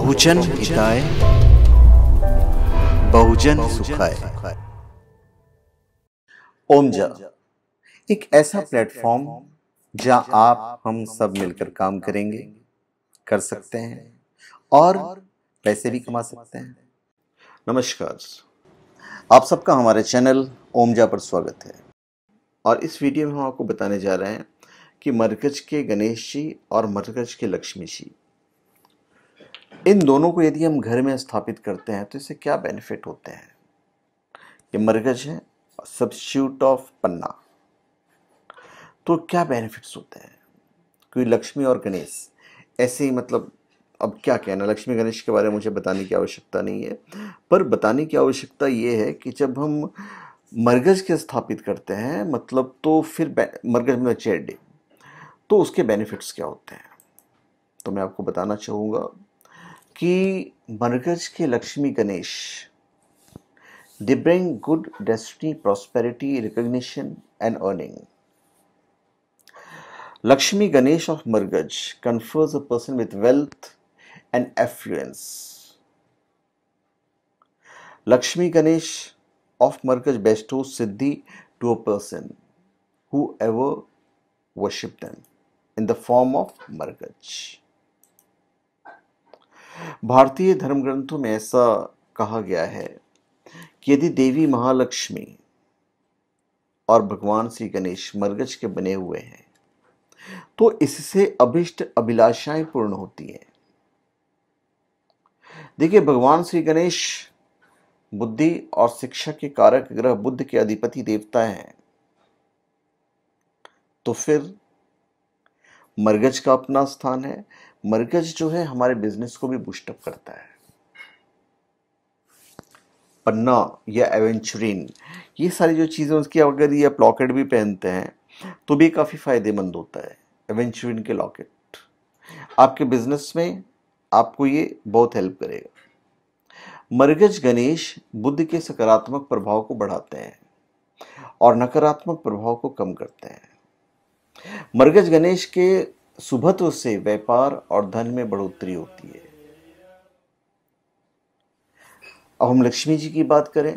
बहुजन हिताय बहुजन सुखाय ओमजा एक ऐसा प्लेटफॉर्म जहां आप हम सब मिलकर काम करेंगे कर सकते हैं और पैसे भी कमा सकते हैं नमस्कार आप सबका हमारे चैनल ओमजा पर स्वागत है और इस वीडियो में हम आपको बताने जा रहे हैं कि मरकज के गणेश जी और मरकज के लक्ष्मी जी इन दोनों को यदि हम घर में स्थापित करते हैं तो इससे क्या बेनिफिट होते हैं ये मरगज है सब्स्यूट ऑफ पन्ना तो क्या बेनिफिट्स होते हैं क्योंकि लक्ष्मी और गणेश ऐसे ही मतलब अब क्या कहना लक्ष्मी गणेश के बारे में मुझे बताने की आवश्यकता नहीं है पर बताने की आवश्यकता ये है कि जब हम मरगज के स्थापित करते हैं मतलब तो फिर मरगज में चेयर डे तो उसके बेनिफिट्स क्या होते हैं तो मैं आपको बताना चाहूँगा कि मरगज के Lakshmi Ganesh they bring good destiny prosperity recognition and earning Lakshmi Ganesh of मरगज confers a person with wealth and affluence Lakshmi Ganesh of मरगज bestow siddhi to a person who ever worship them in the form of मरगज भारतीय धर्म ग्रंथों में ऐसा कहा गया है कि यदि देवी महालक्ष्मी और भगवान श्री गणेश मरगज के बने हुए हैं तो इससे अभिष्ट अभिलाषाएं पूर्ण होती हैं देखिए भगवान श्री गणेश बुद्धि और शिक्षा के कारक ग्रह बुद्ध के अधिपति देवता हैं तो फिर मरगज का अपना स्थान है मरकज जो है हमारे बिजनेस को भी बुस्टअप करता है पन्ना या एवेंचुरिन ये सारी जो चीज़ें उसकी अगर ये लॉकेट भी पहनते हैं तो भी काफ़ी फ़ायदेमंद होता है एवेंचुरिन के लॉकेट आपके बिजनेस में आपको ये बहुत हेल्प करेगा मरगज गणेश बुद्ध के सकारात्मक प्रभाव को बढ़ाते हैं और नकारात्मक प्रभाव को कम करते हैं मरगज गणेश के सुभत्व तो से व्यापार और धन में बढ़ोतरी होती है अब हम लक्ष्मी जी की बात करें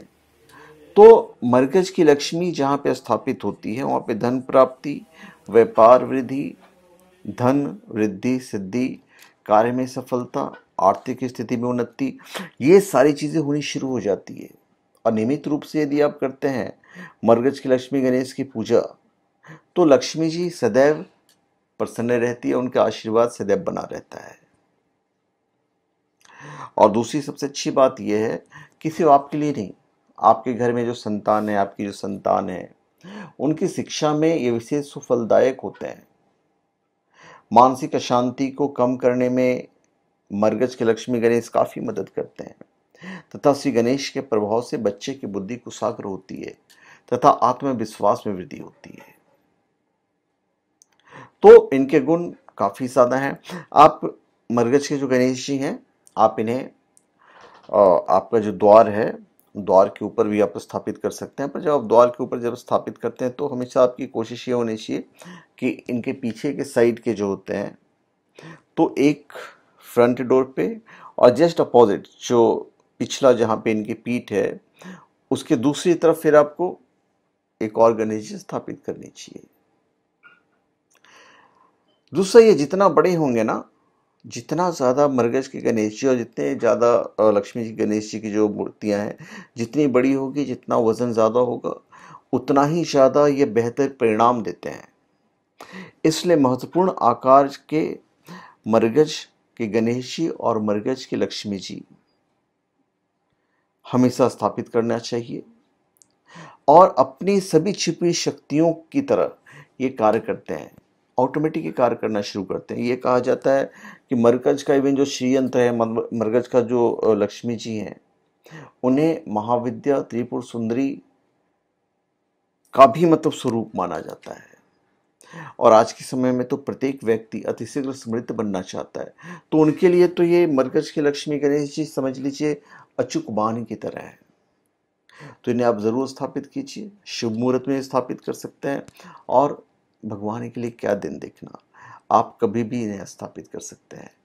तो मरकज की लक्ष्मी जहाँ पे स्थापित होती है वहाँ पे धन प्राप्ति व्यापार वृद्धि धन वृद्धि सिद्धि कार्य में सफलता आर्थिक स्थिति में उन्नति ये सारी चीज़ें होनी शुरू हो जाती है और नियमित रूप से यदि आप करते हैं मरगज की लक्ष्मी गणेश की पूजा तो लक्ष्मी जी सदैव प्रसन्न रहती है उनके आशीर्वाद सदैव बना रहता है और दूसरी सबसे अच्छी बात यह है कि सिर्फ आपके लिए नहीं आपके घर में जो संतान है आपकी जो संतान है उनकी शिक्षा में ये विशेष सुफलदायक होते हैं मानसिक अशांति को कम करने में मरगज के लक्ष्मी गणेश काफ़ी मदद करते हैं तथा श्री गणेश के प्रभाव से बच्चे की बुद्धि कुशाग्र होती है तथा आत्मविश्वास में वृद्धि होती है तो इनके गुण काफ़ी ज़्यादा हैं आप मरगज के जो गणेश जी हैं आप इन्हें आपका जो द्वार है द्वार के ऊपर भी आप स्थापित कर सकते हैं पर जब आप द्वार के ऊपर जब स्थापित करते हैं तो हमेशा आपकी कोशिश ये होनी चाहिए कि इनके पीछे के साइड के जो होते हैं तो एक फ्रंट डोर पे और जस्ट अपोजिट जो पिछला जहाँ पे इनकी पीठ है उसके दूसरी तरफ फिर आपको एक और गणेश जी स्थापित करनी चाहिए दूसरा ये जितना बड़े होंगे ना जितना ज़्यादा मरगज के गणेश जी और जितने ज़्यादा लक्ष्मी जी गणेश जी की जो मूर्तियाँ हैं जितनी बड़ी होगी जितना वज़न ज़्यादा होगा उतना ही ज़्यादा ये बेहतर परिणाम देते हैं इसलिए महत्वपूर्ण आकार के मरगज के गणेश जी और मरगज के लक्ष्मी जी हमेशा स्थापित करना चाहिए और अपनी सभी छिपी शक्तियों की तरह ये कार्य करते हैं ऑटोमेटिक कार्य करना शुरू करते हैं ये कहा जाता है कि मरकज का इवन जो श्रीयंत्र है मरकज का जो लक्ष्मी जी हैं उन्हें महाविद्या त्रिपुर सुंदरी का भी मतलब स्वरूप माना जाता है और आज के समय में तो प्रत्येक व्यक्ति अतिशीघ्र समृद्ध बनना चाहता है तो उनके लिए तो ये मरकज की लक्ष्मी गणेश जी समझ लीजिए अचूक बाण की तरह है तो इन्हें आप ज़रूर स्थापित कीजिए शुभ मुहूर्त में स्थापित कर सकते हैं और भगवान के लिए क्या दिन देखना आप कभी भी इन्हें स्थापित कर सकते हैं